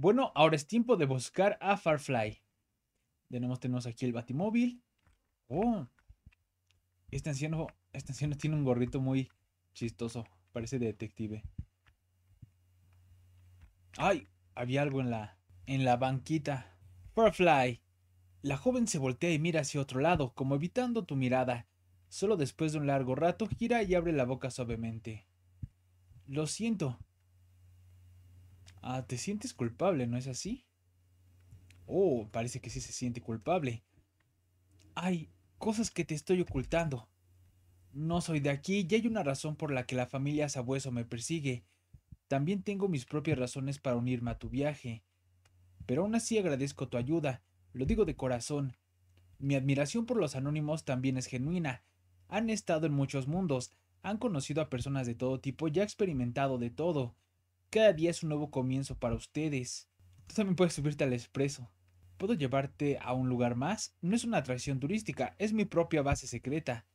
Bueno, ahora es tiempo de buscar a Farfly. De tenemos aquí el batimóvil. Oh. Este anciano, este tiene un gorrito muy chistoso. Parece detective. ¡Ay! Había algo en la, en la banquita. Farfly. La joven se voltea y mira hacia otro lado, como evitando tu mirada. Solo después de un largo rato gira y abre la boca suavemente. Lo siento, Ah, te sientes culpable, ¿no es así? Oh, parece que sí se siente culpable. Hay cosas que te estoy ocultando. No soy de aquí y hay una razón por la que la familia Sabueso me persigue. También tengo mis propias razones para unirme a tu viaje. Pero aún así agradezco tu ayuda, lo digo de corazón. Mi admiración por los anónimos también es genuina. Han estado en muchos mundos, han conocido a personas de todo tipo y han experimentado de todo. Cada día es un nuevo comienzo para ustedes. Tú también puedes subirte al expreso. ¿Puedo llevarte a un lugar más? No es una atracción turística, es mi propia base secreta.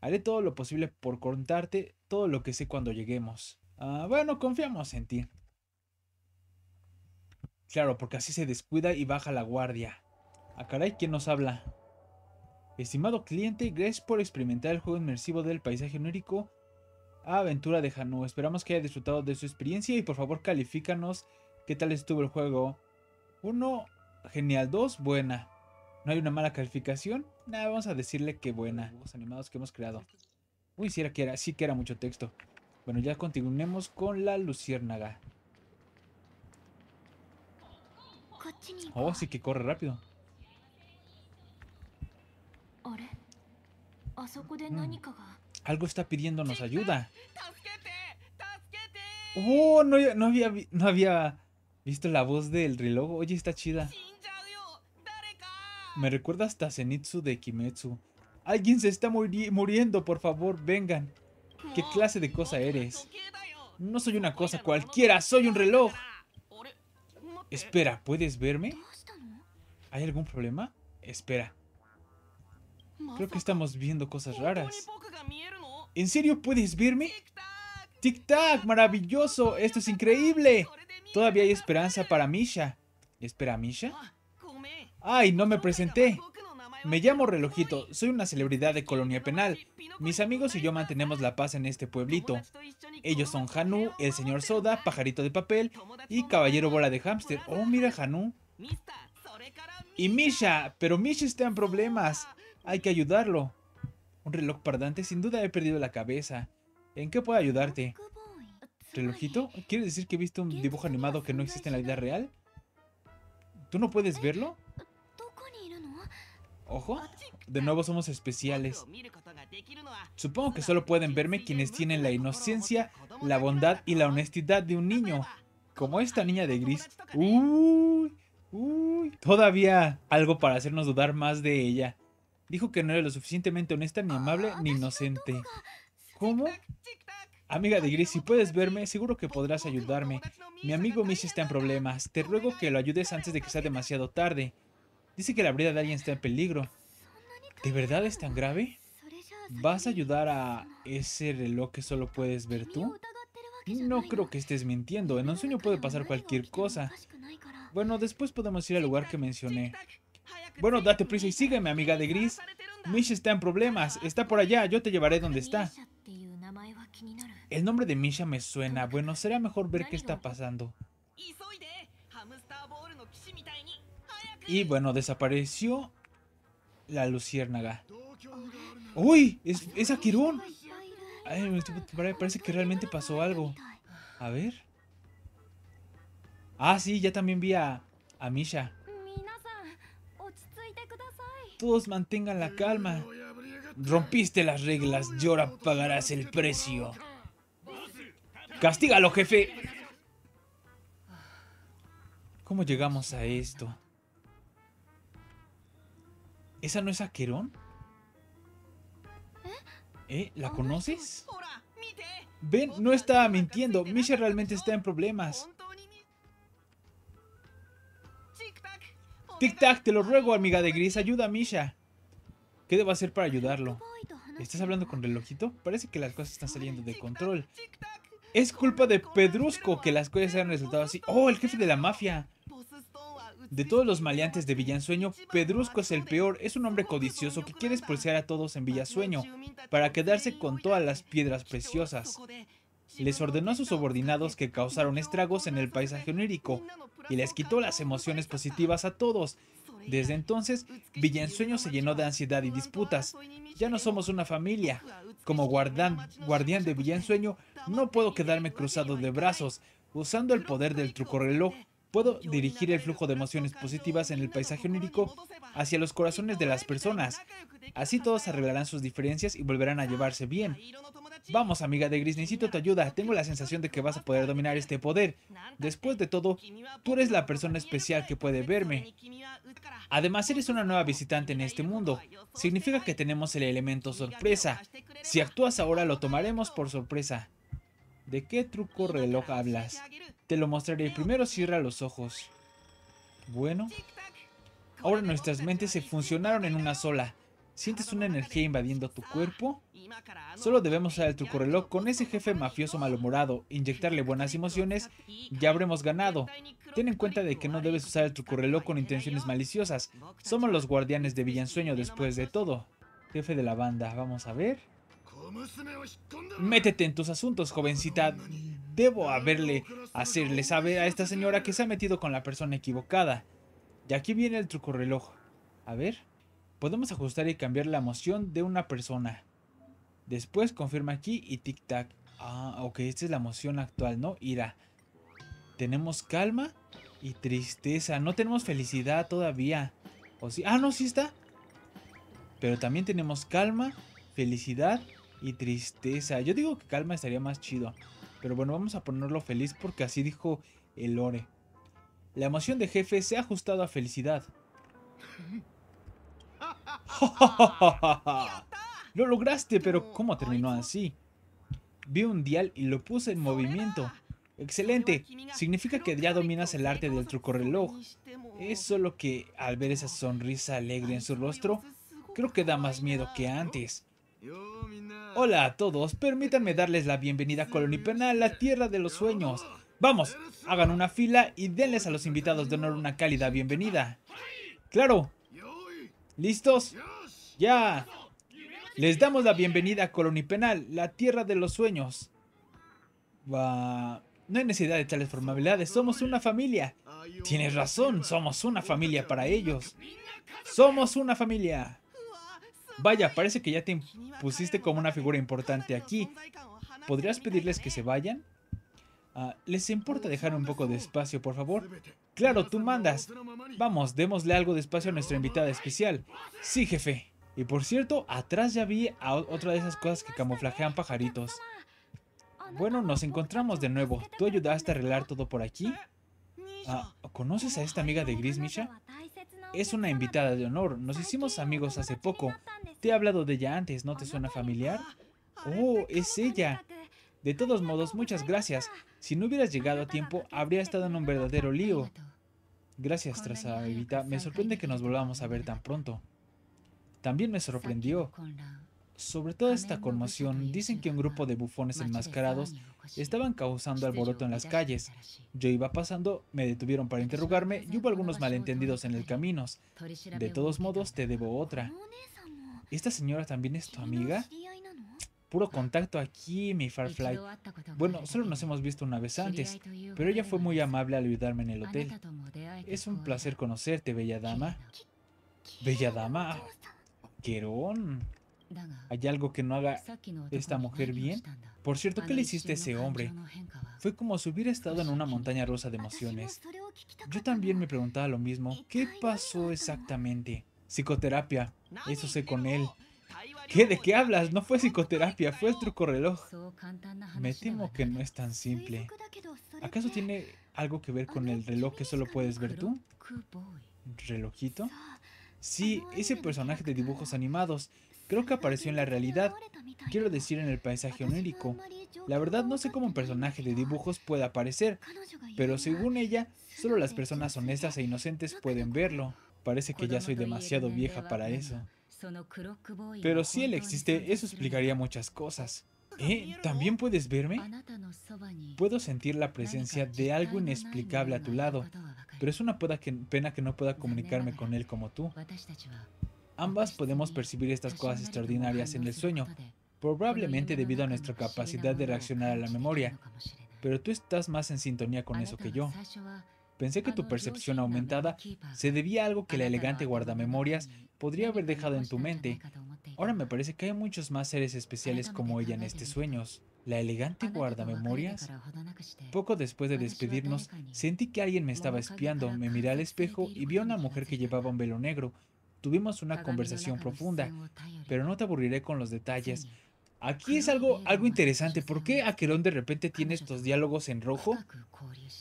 Haré todo lo posible por contarte todo lo que sé cuando lleguemos. Ah, bueno, confiamos en ti. Claro, porque así se descuida y baja la guardia. A ah, caray, ¿quién nos habla? Estimado cliente, gracias por experimentar el juego inmersivo del paisaje onérico aventura de Hanu. Esperamos que haya disfrutado de su experiencia y por favor califícanos qué tal estuvo el juego. Uno Genial. Dos Buena. ¿No hay una mala calificación? Nada, vamos a decirle que buena. Los animados que hemos creado. Uy, sí, era, que era, sí que era mucho texto. Bueno, ya continuemos con la luciérnaga. Oh, sí que corre rápido. Mm. Algo está pidiéndonos ayuda. Oh, no, había, visto la voz del reloj Oye, está chida. Me recuerda hasta Zenitsu de Kimetsu. Alguien se está muriendo, por favor, vengan. ¿Qué clase de cosa eres? No soy una cosa cualquiera, soy un reloj. Espera, ¿puedes verme? ¿Hay algún problema? Espera, Creo que estamos viendo cosas raras. ¿En serio puedes verme? Tic Tac, maravilloso, esto es increíble. Todavía hay esperanza para Misha. ¿Espera Misha? Ah, Ay, no me presenté. Me llamo Relojito, soy una celebridad de Colonia Penal. Mis amigos y yo mantenemos la paz en este pueblito. Ellos son Hanu, el señor Soda, Pajarito de Papel y Caballero Bola de Hámster. Oh, mira Hanu. Y Misha, pero Misha está en problemas. Hay que ayudarlo. Un reloj pardante, sin duda he perdido la cabeza. ¿En qué puedo ayudarte? ¿Relojito? ¿Quieres decir que he visto un dibujo animado que no existe en la vida real? ¿Tú no puedes verlo? ¿Ojo? De nuevo somos especiales. Supongo que solo pueden verme quienes tienen la inocencia, la bondad y la honestidad de un niño. Como esta niña de gris. Uy, uy. Todavía algo para hacernos dudar más de ella. Dijo que no era lo suficientemente honesta, ni amable, ah, ni inocente. ¿Cómo? Amiga de Gris, si puedes verme, seguro que podrás ayudarme. Mi amigo Missy está en problemas. Te ruego que lo ayudes antes de que sea demasiado tarde. Dice que la vida de alguien está en peligro. ¿De verdad es tan grave? ¿Vas a ayudar a ese reloj que solo puedes ver tú? No creo que estés mintiendo. En un sueño puede pasar cualquier cosa. Bueno, después podemos ir al lugar que mencioné. Bueno, date prisa y sígueme, amiga de Gris. Misha está en problemas. Está por allá. Yo te llevaré donde está. El nombre de Misha me suena. Bueno, será mejor ver qué está pasando. Y bueno, desapareció la luciérnaga. ¡Uy! ¡Es, es Akirun! parece que realmente pasó algo. A ver. Ah, sí, ya también vi a, a Misha. Todos mantengan la calma. Rompiste las reglas y ahora pagarás el precio. ¡Castígalo, jefe! ¿Cómo llegamos a esto? ¿Esa no es Aquerón? ¿Eh? ¿La conoces? Ven, no estaba mintiendo. Misha realmente está en problemas. Tic Tac, te lo ruego, amiga de Gris, ayuda a Misha. ¿Qué debo hacer para ayudarlo? ¿Estás hablando con relojito? Parece que las cosas están saliendo de control. Es culpa de Pedrusco que las cosas hayan resultado así. ¡Oh, el jefe de la mafia! De todos los maleantes de Villasueño, Pedrusco es el peor. Es un hombre codicioso que quiere expulsar a todos en Villasueño para quedarse con todas las piedras preciosas les ordenó a sus subordinados que causaron estragos en el paisaje onírico y les quitó las emociones positivas a todos. Desde entonces, Villansueño se llenó de ansiedad y disputas. Ya no somos una familia. Como guardián de Villansueño no puedo quedarme cruzado de brazos. Usando el poder del truco reloj, puedo dirigir el flujo de emociones positivas en el paisaje onírico hacia los corazones de las personas. Así todos arreglarán sus diferencias y volverán a llevarse bien. Vamos, amiga de Gris, necesito tu ayuda. Tengo la sensación de que vas a poder dominar este poder. Después de todo, tú eres la persona especial que puede verme. Además, eres una nueva visitante en este mundo. Significa que tenemos el elemento sorpresa. Si actúas ahora, lo tomaremos por sorpresa. ¿De qué truco reloj hablas? Te lo mostraré. Primero cierra los ojos. Bueno. Ahora nuestras mentes se funcionaron en una sola. Sientes una energía invadiendo tu cuerpo Solo debemos usar el truco reloj con ese jefe mafioso malhumorado, inyectarle buenas emociones, ya habremos ganado. Ten en cuenta de que no debes usar el truco reloj con intenciones maliciosas. Somos los guardianes de Villansueño después de todo. Jefe de la banda, vamos a ver. Métete en tus asuntos, jovencita. Debo haberle hacerle saber a esta señora que se ha metido con la persona equivocada. Y aquí viene el truco reloj. A ver, podemos ajustar y cambiar la emoción de una persona. Después confirma aquí y tic-tac. Ah, ok, esta es la emoción actual, ¿no? Ira. Tenemos calma y tristeza. No tenemos felicidad todavía. O sí. Ah, no, sí está. Pero también tenemos calma, felicidad y tristeza. Yo digo que calma estaría más chido. Pero bueno, vamos a ponerlo feliz porque así dijo el ore. La emoción de jefe se ha ajustado a felicidad. Lo lograste, pero ¿cómo terminó así? Vi un dial y lo puse en movimiento. Excelente. Significa que ya dominas el arte del truco reloj. Es solo que al ver esa sonrisa alegre en su rostro, creo que da más miedo que antes. Hola a todos, permítanme darles la bienvenida a Colony Penal, la tierra de los sueños. Vamos, hagan una fila y denles a los invitados de honor una cálida bienvenida. Claro. ¿Listos? Ya. Les damos la bienvenida a Colony Penal, la tierra de los sueños. no hay necesidad de tales formalidades, somos una familia. Tienes razón, somos una familia para ellos. Somos una familia. Vaya, parece que ya te pusiste como una figura importante aquí. ¿Podrías pedirles que se vayan? Ah, ¿Les importa dejar un poco de espacio, por favor? Claro, tú mandas. Vamos, démosle algo de espacio a nuestra invitada especial. Sí, jefe. Y por cierto, atrás ya vi a otra de esas cosas que camuflajean pajaritos. Bueno, nos encontramos de nuevo. ¿Tú ayudaste a arreglar todo por aquí? Ah, ¿Conoces a esta amiga de Gris, Misha? Es una invitada de honor. Nos hicimos amigos hace poco. Te he hablado de ella antes, ¿no te suena familiar? Oh, es ella. De todos modos, muchas gracias. Si no hubieras llegado a tiempo, habría estado en un verdadero lío. Gracias, Traza Me sorprende que nos volvamos a ver tan pronto. También me sorprendió. Sobre toda esta conmoción, dicen que un grupo de bufones enmascarados estaban causando alboroto en las calles. Yo iba pasando, me detuvieron para interrogarme y hubo algunos malentendidos en el camino. De todos modos, te debo otra. ¿Esta señora también es tu amiga? Puro contacto aquí, mi Farfly. Bueno, solo nos hemos visto una vez antes, pero ella fue muy amable al ayudarme en el hotel. Es un placer conocerte, bella dama. Bella dama, ¿Querón? ¿Hay algo que no haga esta mujer bien? Por cierto, ¿qué le hiciste a ese hombre? Fue como si hubiera estado en una montaña rosa de emociones. Yo también me preguntaba lo mismo. Eh, ¿Qué pasó exactamente? Psicoterapia. Eso sé con él. ¿Qué? ¿De qué hablas? No fue psicoterapia, fue el truco reloj. Me temo que no es tan simple. ¿Acaso tiene algo que ver con el reloj que solo puedes ver tú? ¿Relojito? Sí, ese personaje de dibujos animados. Creo que apareció en la realidad. Quiero decir, en el paisaje onírico. La verdad no sé cómo un personaje de dibujos puede aparecer, pero según ella, solo las personas honestas e inocentes pueden verlo. Parece que ya soy demasiado vieja para eso. Pero si él existe, eso explicaría muchas cosas. ¿Eh? ¿También puedes verme? Puedo sentir la presencia de algo inexplicable a tu lado, pero es una pena que no pueda comunicarme con él como tú. Ambas podemos percibir estas cosas extraordinarias en el sueño, probablemente debido a nuestra capacidad de reaccionar a la memoria, pero tú estás más en sintonía con eso que yo. Pensé que tu percepción aumentada se debía a algo que la elegante guardamemorias podría haber dejado en tu mente. Ahora me parece que hay muchos más seres especiales como ella en estos sueños. La elegante guardamemorias. Poco después de despedirnos, sentí que alguien me estaba espiando. Me miré al espejo y vi a una mujer que llevaba un velo negro. Tuvimos una conversación profunda, pero no te aburriré con los detalles. Aquí es algo, algo interesante. ¿Por qué Aquerón de repente tiene estos diálogos en rojo?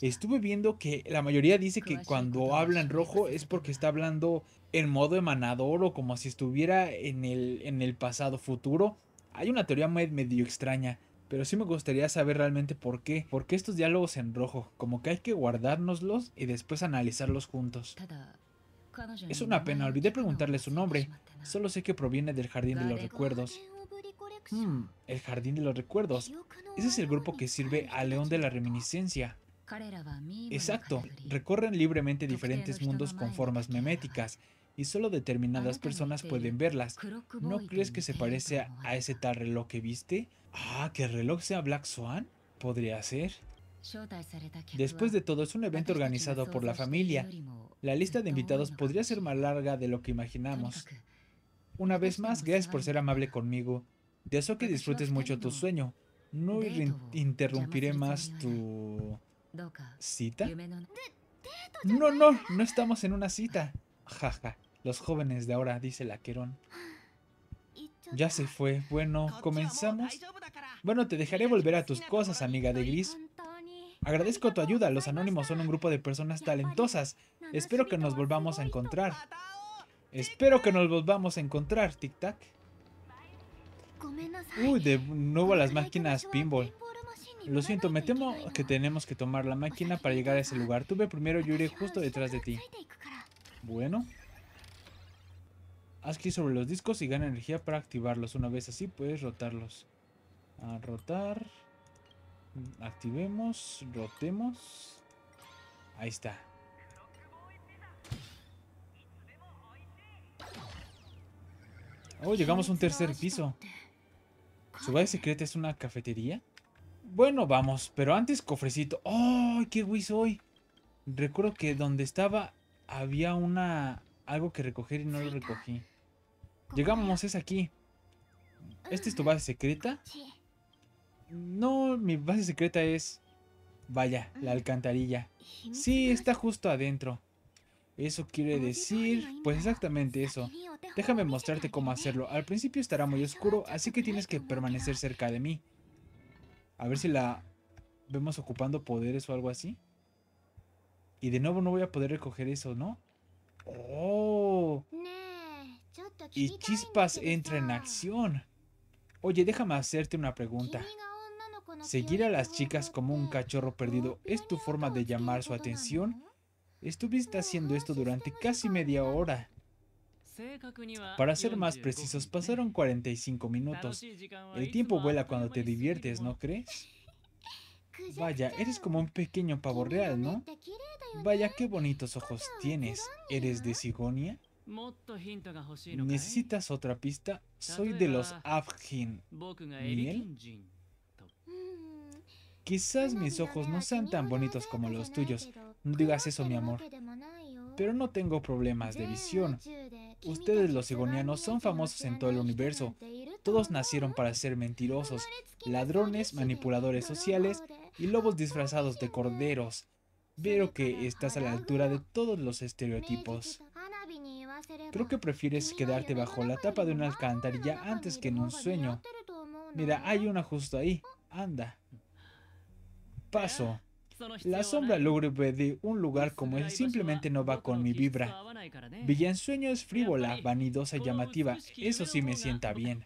Estuve viendo que la mayoría dice que cuando habla en rojo es porque está hablando en modo emanador o como si estuviera en el, en el pasado futuro. Hay una teoría medio extraña, pero sí me gustaría saber realmente por qué. ¿Por qué estos diálogos en rojo? Como que hay que guardárnoslos y después analizarlos juntos. Es una pena, olvidé preguntarle su nombre. Solo sé que proviene del Jardín de los Recuerdos. Hmm, el Jardín de los Recuerdos. Ese es el grupo que sirve al León de la Reminiscencia. Exacto, recorren libremente diferentes mundos con formas meméticas y solo determinadas personas pueden verlas. ¿No crees que se parece a ese tal reloj que viste? Ah, que el reloj sea Black Swan. Podría ser. Después de todo, es un evento organizado por la familia. La lista de invitados podría ser más larga de lo que imaginamos. Una vez más, gracias por ser amable conmigo. De eso que disfrutes mucho tu sueño. No interrumpiré más tu... ¿Cita? No, no, no estamos en una cita. Jaja, los jóvenes de ahora, dice la querón Ya se fue. Bueno, comenzamos. Bueno, te dejaré volver a tus cosas, amiga de Gris. Agradezco tu ayuda. Los anónimos son un grupo de personas talentosas. Espero que nos volvamos a encontrar. Espero que nos volvamos a encontrar, Tic Tac. Uy, de nuevo las máquinas pinball. Lo siento, me temo que tenemos que tomar la máquina para llegar a ese lugar. Tuve primero, yo iré justo detrás de ti. Bueno. Haz clic sobre los discos y gana energía para activarlos. Una vez así puedes rotarlos. A rotar. Activemos. Rotemos. Ahí está. Oh, llegamos a un tercer piso. ¿Su base secreta es una cafetería? Bueno, vamos, pero antes cofrecito. ¡Oh, qué güey soy! Recuerdo que donde estaba había una... algo que recoger y no lo recogí. Llegamos, es aquí. ¿Esta es tu base secreta? No, mi base secreta es... Vaya, la alcantarilla. Sí, está justo adentro. Eso quiere decir... Pues exactamente eso. Déjame mostrarte cómo hacerlo. Al principio estará muy oscuro, así que tienes que permanecer cerca de mí. A ver si la vemos ocupando poderes o algo así. Y de nuevo no voy a poder recoger eso, ¿no? ¡Oh! Y Chispas entra en acción. Oye, déjame hacerte una pregunta. Oh, ¿Seguir a este las chicas como un cachorro perdido es tu forma de llamar su atención? Estuviste haciendo esto durante casi media hora. Para ser más precisos, pasaron 45 minutos. El tiempo vuela cuando te diviertes, ¿no crees? Vaya, eres como un pequeño pavo real, ¿no? Vaya, qué bonitos ojos tienes. ¿Eres de Sigonia? ¿Necesitas otra pista? Soy de los Afgin. ¿Miel? Quizás mis ojos no sean tan bonitos como los tuyos. No digas eso, mi amor. Pero no tengo problemas de visión. Ustedes los cigonianos, son famosos en todo el universo. Todos nacieron para ser mentirosos, ladrones, manipuladores sociales y lobos disfrazados de corderos. Veo que estás a la altura de todos los estereotipos. Creo que prefieres quedarte bajo la tapa de una alcantarilla antes que en un sueño. Mira, hay una justo ahí. Anda paso, la sombra lúgubre de un lugar como ese simplemente no va con mi vibra. Villansueño es frívola, vanidosa y llamativa, eso sí me sienta bien.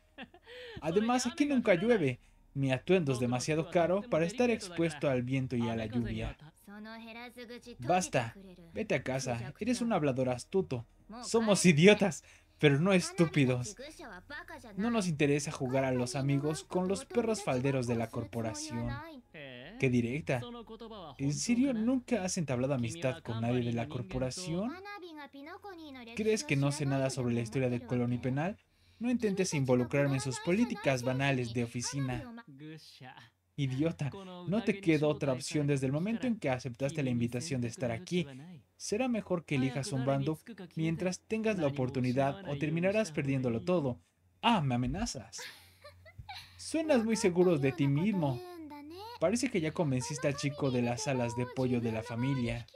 Además, aquí nunca llueve. Mi atuendo es demasiado caro para estar expuesto al viento y a la lluvia. Basta, vete a casa, eres un hablador astuto. Somos idiotas, pero no estúpidos. No nos interesa jugar a los amigos con los perros falderos de la corporación. Qué directa. ¿En serio nunca has entablado amistad con nadie de la corporación? ¿Crees que no sé nada sobre la historia del y penal? No intentes involucrarme en sus políticas banales de oficina. Idiota, no te queda otra opción desde el momento en que aceptaste la invitación de estar aquí. Será mejor que elijas un bando mientras tengas la oportunidad o terminarás perdiéndolo todo. Ah, me amenazas. Suenas muy seguro de ti mismo. Parece que ya convenciste al chico de las alas de pollo de la familia.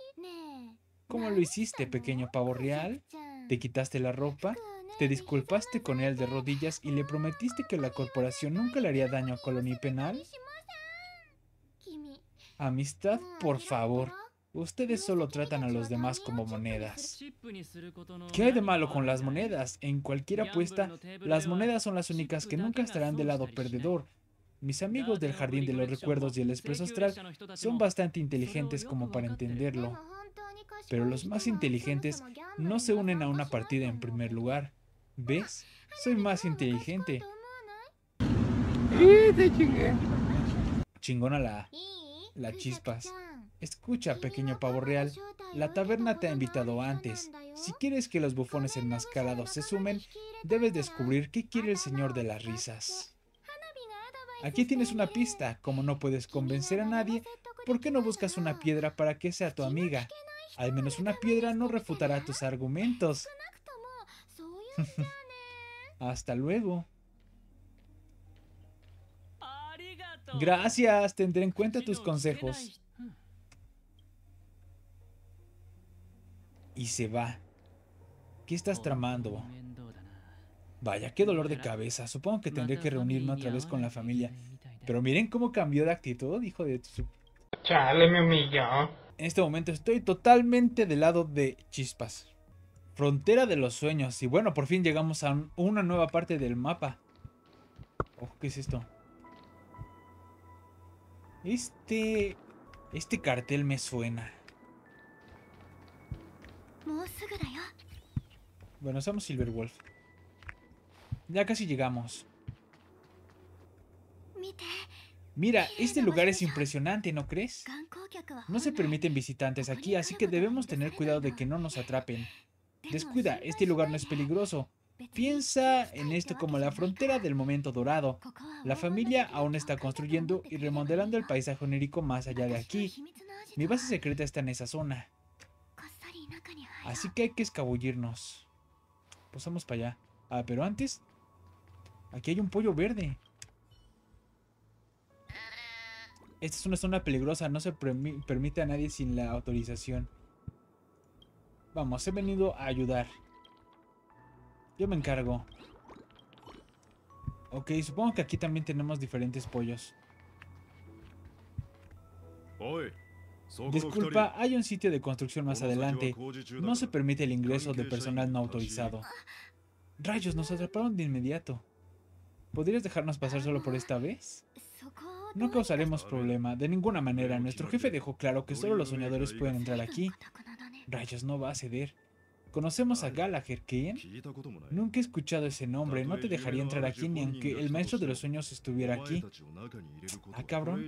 ¿Cómo lo hiciste, pequeño pavo real? ¿Te quitaste la ropa? Te disculpaste con él de rodillas y le prometiste que la corporación nunca le haría daño a Colonia Penal. Amistad, por favor. Ustedes solo tratan a los demás como monedas. ¿Qué hay de malo con las monedas? En cualquier apuesta, las monedas son las únicas que nunca estarán del lado perdedor. Mis amigos del Jardín de los Recuerdos y el Expreso Astral son bastante inteligentes como para entenderlo, pero los más inteligentes no se unen a una partida en primer lugar. ¿Ves? Soy más inteligente. Chingona la... la chispas. Escucha, pequeño pavo real, la taberna te ha invitado antes. Si quieres que los bufones enmascarados se sumen, debes descubrir qué quiere el señor de las risas. Aquí tienes una pista, como no puedes convencer a nadie, ¿por qué no buscas una piedra para que sea tu amiga? Al menos una piedra no refutará tus argumentos. Hasta luego. Gracias, tendré en cuenta tus consejos. Y se va. ¿Qué estás tramando? Vaya, qué dolor de cabeza. Supongo que tendré que reunirme otra vez con la ¿eh? familia. Pero miren cómo cambió de actitud, hijo de Chale, me humilló. En este momento estoy totalmente del lado de Chispas. Frontera de los sueños. Y bueno, por fin llegamos a una nueva parte del mapa. Oh, ¿qué es esto? Este... Este cartel me suena. Bueno, somos Silverwolf. Ya casi llegamos. Mira, este lugar es impresionante, ¿no crees? No se permiten visitantes aquí, así que debemos tener cuidado de que no nos atrapen. Descuida, este lugar no es peligroso. Piensa en esto como la frontera del momento dorado. La familia aún está construyendo y remodelando el paisaje onírico más allá de aquí. Mi base secreta está en esa zona. Así que hay que escabullirnos. Pues para allá. Ah, pero antes Aquí hay un pollo verde. Esta es una zona peligrosa. No se permite a nadie sin la autorización. Vamos, he venido a ayudar. Yo me encargo. Ok, supongo que aquí también tenemos diferentes pollos. Disculpa, hay un sitio de construcción más adelante. No se permite el ingreso de personal no autorizado. Rayos, nos atraparon de inmediato. ¿Podrías dejarnos pasar solo por esta vez? No causaremos problema, de ninguna manera. Nuestro jefe dejó claro que solo los soñadores pueden entrar aquí. Rayos, no va a ceder. ¿Conocemos a Gallagher quién? Nunca he escuchado ese nombre. No te dejaría entrar aquí ni aunque el maestro de los sueños estuviera aquí. Ah, cabrón.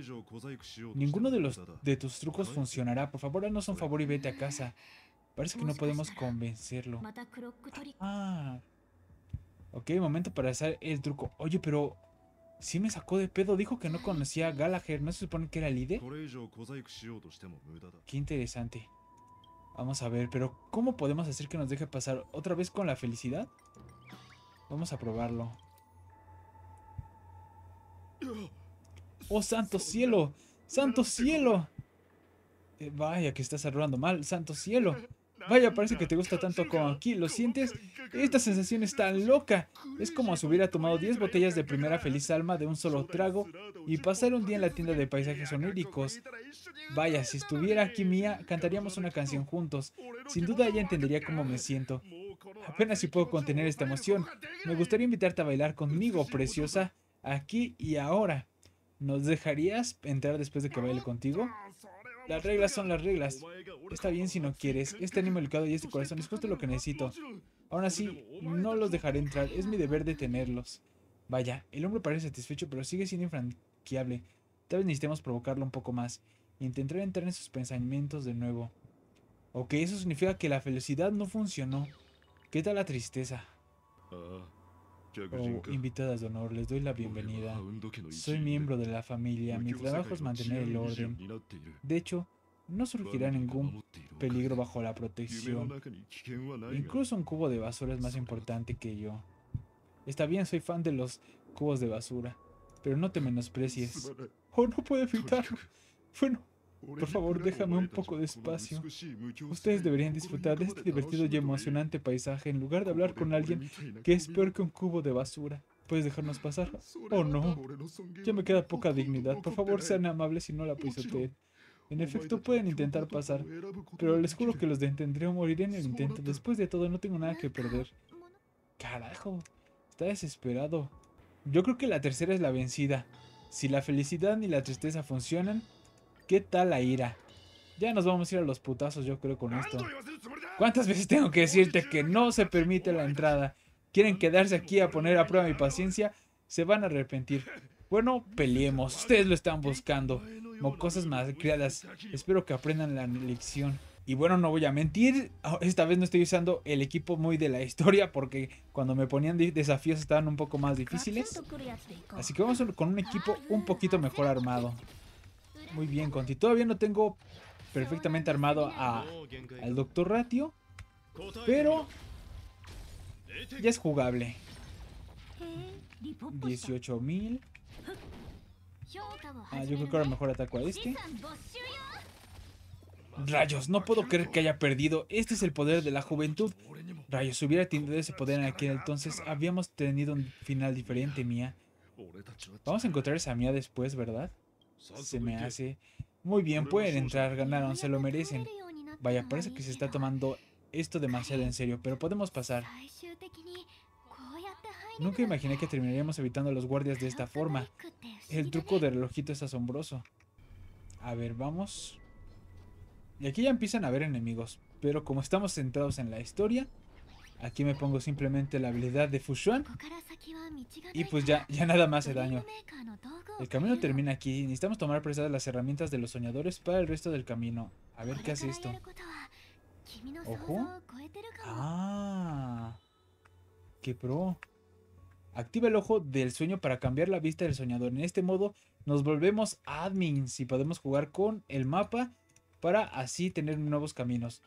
Ninguno de, los, de tus trucos funcionará. Por favor, haznos un favor y vete a casa. Parece que no podemos convencerlo. Ah, Ok, momento para hacer el truco. Oye, pero sí me sacó de pedo. Dijo que no conocía a Gallagher. ¿No se supone que era líder? Qué interesante. Vamos a ver, pero ¿cómo podemos hacer que nos deje pasar otra vez con la felicidad? Vamos a probarlo. ¡Oh, santo cielo! ¡Santo cielo! Eh, vaya que estás arruinando mal, santo cielo. Vaya, parece que te gusta tanto como aquí, ¿lo sientes? Esta sensación es tan loca. Es como si hubiera tomado 10 botellas de primera feliz alma de un solo trago y pasar un día en la tienda de paisajes oníricos. Vaya, si estuviera aquí Mía, cantaríamos una canción juntos. Sin duda ella entendería cómo me siento. Apenas si puedo contener esta emoción. Me gustaría invitarte a bailar conmigo, preciosa, aquí y ahora. ¿Nos dejarías entrar después de que baile contigo? Las reglas son las reglas. Está bien si no quieres. Este ánimo delicado y este corazón es justo lo que necesito. Aún así, no los dejaré entrar. Es mi deber detenerlos. Vaya, el hombre parece satisfecho, pero sigue siendo infranqueable. Tal vez necesitemos provocarlo un poco más. Intentaré intentar entrar en sus pensamientos de nuevo. Ok, eso significa que la felicidad no funcionó. ¿Qué tal la tristeza? Oh, invitadas de honor, les doy la bienvenida. Soy miembro de la familia. Mi trabajo es mantener el orden. De hecho, no surgirá ningún peligro bajo la protección. Incluso un cubo de basura es más importante que yo. Está bien, soy fan de los cubos de basura, pero no te menosprecies. Oh, no puede evitarlo. Bueno, por favor, déjame un poco de espacio. Ustedes deberían disfrutar de este divertido y emocionante paisaje en lugar de hablar con alguien que es peor que un cubo de basura. ¿Puedes dejarnos pasar? Oh, no. Ya me queda poca dignidad. Por favor, sean amables y no la pisoteen. En efecto, pueden intentar pasar, pero les juro que los detendré o moriré en el intento. Después de todo, no tengo nada que perder. Carajo, está desesperado. Yo creo que la tercera es la vencida. Si la felicidad ni la tristeza funcionan, ¿qué tal la ira? Ya nos vamos a ir a los putazos, yo creo, con esto. ¿Cuántas veces tengo que decirte que no se permite la entrada? ¿Quieren quedarse aquí a poner a prueba mi paciencia? Se van a arrepentir. Bueno, peleemos. Ustedes lo están buscando. Cosas más criadas Espero que aprendan la lección. Y bueno, no voy a mentir, oh, esta vez no estoy usando el equipo muy de la historia porque cuando me ponían desafíos estaban un poco más difíciles. Así que vamos con un equipo un poquito mejor armado. Muy bien, Conti. Todavía no tengo perfectamente armado a, al Doctor Ratio, pero ya es jugable. 18.000. Ah, yo creo que ahora mejor ataco a este. Rayos, no puedo creer que haya perdido. Este es el poder de la juventud. Rayos, si hubiera tenido ese poder en aquel entonces, habíamos tenido un final diferente, Mía. Vamos a encontrar a esa Mía después, ¿verdad? Se me hace... Muy bien, pueden entrar, ganaron, se lo merecen. Vaya, parece que se está tomando esto demasiado en serio, pero podemos pasar. Nunca imaginé que terminaríamos evitando a los guardias de esta forma. El truco del relojito es asombroso. A ver, vamos. Y aquí ya empiezan a haber enemigos. Pero como estamos centrados en la historia, aquí me pongo simplemente la habilidad de Fushuan. Y pues ya, ya nada más hace daño. El camino termina aquí. Necesitamos tomar prestadas las herramientas de los soñadores para el resto del camino. A ver qué hace esto. Ojo. Ah. Qué pro. Activa el ojo del sueño para cambiar la vista del soñador. En este modo nos volvemos admins y podemos jugar con el mapa para así tener nuevos caminos.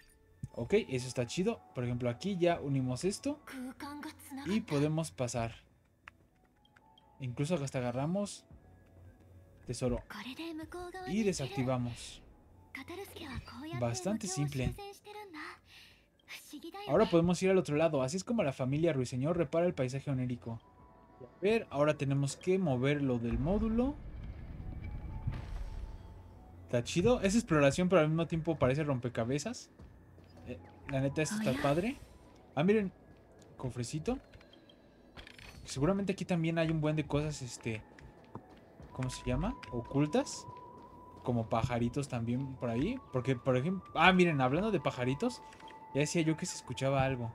Ok, eso está chido. Por ejemplo, aquí ya unimos esto y podemos pasar. Incluso hasta agarramos tesoro y desactivamos. Bastante simple. Ahora podemos ir al otro lado, así es como la familia Ruiseñor repara el paisaje onérico. Ver, ahora tenemos que mover lo del módulo. Está chido. Es exploración, pero al mismo tiempo parece rompecabezas. Eh, la neta, esto está ah, padre. Ah, miren. Cofrecito. Seguramente aquí también hay un buen de cosas, este... ¿Cómo se llama? Ocultas. Como pajaritos también por ahí. Porque, por ejemplo... Ah, miren, hablando de pajaritos. Ya decía yo que se escuchaba algo.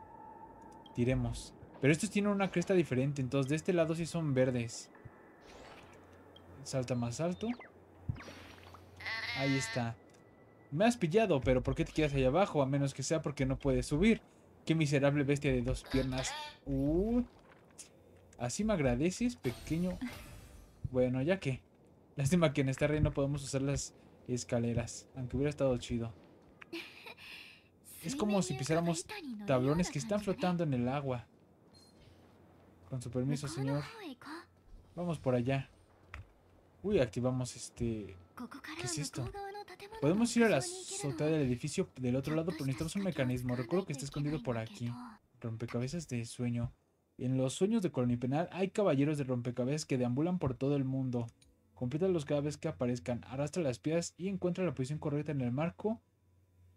Tiremos. Pero estos tienen una cresta diferente. Entonces, de este lado sí son verdes. Salta más alto. Ahí está. Me has pillado, pero ¿por qué te quedas allá abajo? A menos que sea porque no puedes subir. Qué miserable bestia de dos piernas. Uh. Así me agradeces, pequeño. Bueno, ya que. Lástima que en esta red no podemos usar las escaleras. Aunque hubiera estado chido. Es como si pisáramos tablones que están flotando en el agua. Con su permiso, señor. Vamos por allá. Uy, activamos este... ¿Qué es esto? Podemos ir a la azotea del edificio del otro lado, pero necesitamos un mecanismo. Recuerdo que está escondido por aquí. Rompecabezas de sueño. En los sueños de Colonia Penal hay caballeros de rompecabezas que deambulan por todo el mundo. Complétalos cada vez que aparezcan. Arrastra las piedras y encuentra la posición correcta en el marco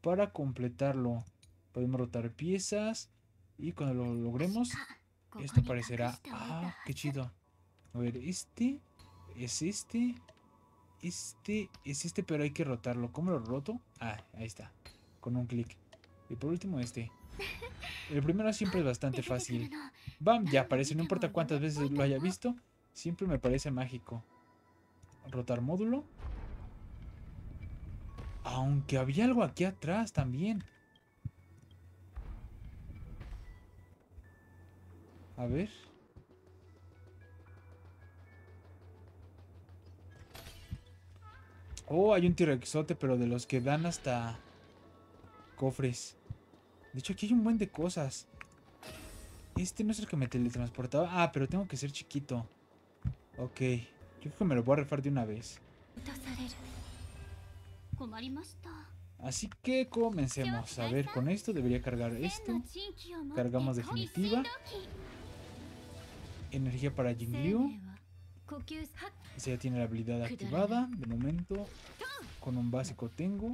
para completarlo. Podemos rotar piezas y cuando lo logremos esto parecerá... ¡Ah, qué chido! A ver, este... Es este... Este... Es este, pero hay que rotarlo. ¿Cómo lo roto? Ah, ahí está. Con un clic. Y por último este. El primero siempre es bastante fácil. ¡Bam! Ya aparece. No importa cuántas veces lo haya visto. Siempre me parece mágico. Rotar módulo. Aunque había algo aquí atrás también. A ver. Oh, hay un T-Rexote, pero de los que dan hasta cofres. De hecho, aquí hay un buen de cosas. Este no es el que me teletransportaba. Ah, pero tengo que ser chiquito. Ok. Yo creo que me lo voy a refar de una vez. Así que comencemos. A ver, con esto debería cargar esto. Cargamos definitiva. Energía para Jingliu. Ese ya tiene la habilidad activada. ¿eh? De momento, con un básico tengo.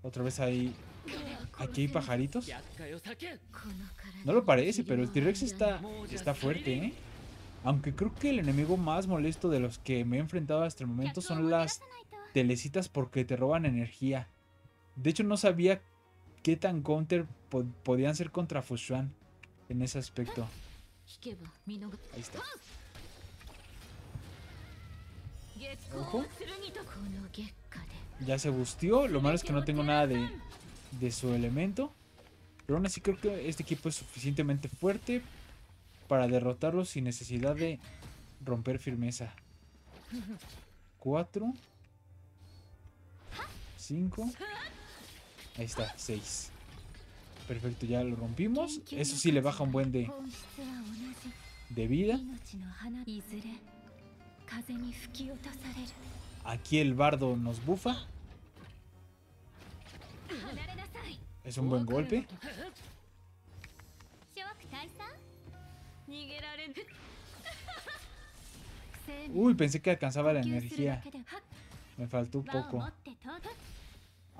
Otra vez hay... Aquí hay pajaritos. No lo parece, pero el T-Rex está, está fuerte, ¿eh? Aunque creo que el enemigo más molesto de los que me he enfrentado hasta el momento son las telecitas porque te roban energía. De hecho, no sabía ¿Qué tan counter podían ser contra Fushuan en ese aspecto? Ahí está. Ojo. Ya se bustió. Lo malo es que no tengo nada de, de su elemento. Pero aún así creo que este equipo es suficientemente fuerte para derrotarlo sin necesidad de romper firmeza. 4. 5. Ahí está, 6. Perfecto, ya lo rompimos. Eso sí le baja un buen de, de vida. Aquí el bardo nos bufa. Es un buen golpe. Uy, pensé que alcanzaba la energía. Me faltó un poco.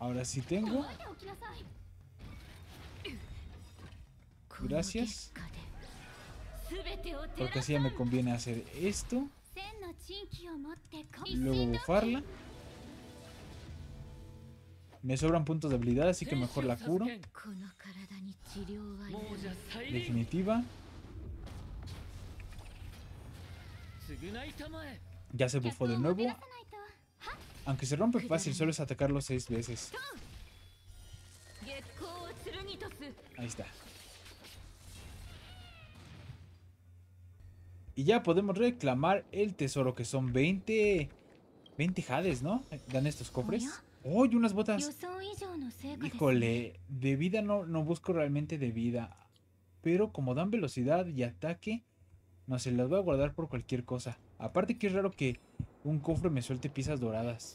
Ahora sí tengo. Gracias. Porque así ya me conviene hacer esto. Luego bufarla. Me sobran puntos de habilidad, así que mejor la curo. Definitiva. Ya se bufó de nuevo. Aunque se rompe fácil, solo es atacarlo seis veces. Ahí está. Y ya podemos reclamar el tesoro, que son 20... 20 jades, ¿no? Dan estos cofres. ¡Uy! unas botas! Híjole, de vida no, no busco realmente de vida. Pero como dan velocidad y ataque, no se las voy a guardar por cualquier cosa. Aparte que es raro que un cofre me suelte piezas doradas.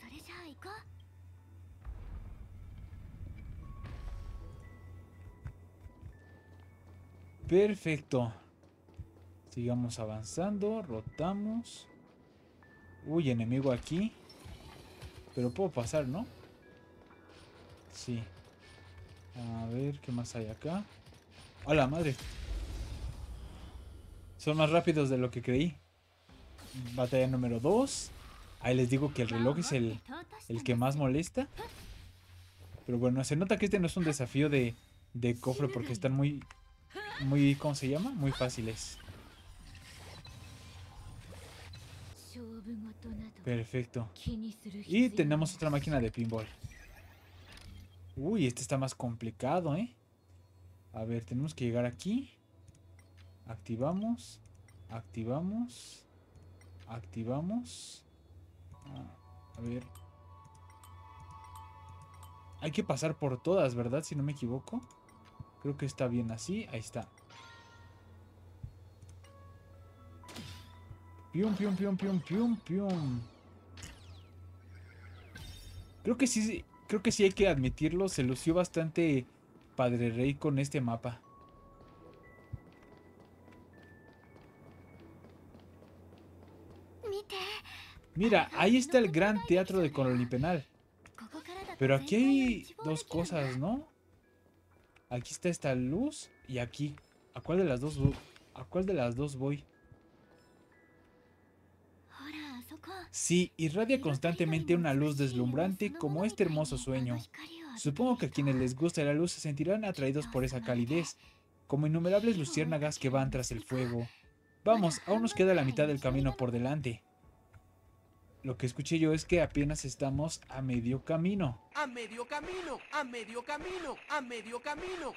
Perfecto. Sigamos avanzando, rotamos. Uy, enemigo aquí. Pero puedo pasar, ¿no? Sí. A ver, ¿qué más hay acá? ¡A madre! Son más rápidos de lo que creí. Batalla número 2. Ahí les digo que el reloj es el, que más molesta. Pero bueno, se nota que este no es un desafío de, de cofre porque están muy, muy, ¿cómo se llama? Muy fáciles. Perfecto. Y tenemos otra máquina de pinball. Uy, este está más complicado, ¿eh? A ver, tenemos que llegar aquí. Activamos. Activamos. Activamos a ver. Hay que pasar por todas, ¿verdad? Si no me equivoco. Creo que está bien así. Ahí está. Pium, pium, pium, pium, pium, pium. Creo que sí, creo que sí hay que admitirlo. Se lució bastante Padre Rey con este mapa. Mira, ahí está el gran teatro de Penal. Pero aquí hay dos cosas, ¿no? Aquí está esta luz y aquí. ¿A cuál de las dos, a cuál de las dos voy? Sí, irradia constantemente una luz deslumbrante como este hermoso sueño. Supongo que a quienes les gusta la luz se sentirán atraídos por esa calidez, como innumerables luciérnagas que van tras el fuego. Vamos, aún nos queda la mitad del camino por delante. Lo que escuché yo es que apenas estamos a medio camino. A medio camino, a medio camino, a medio camino.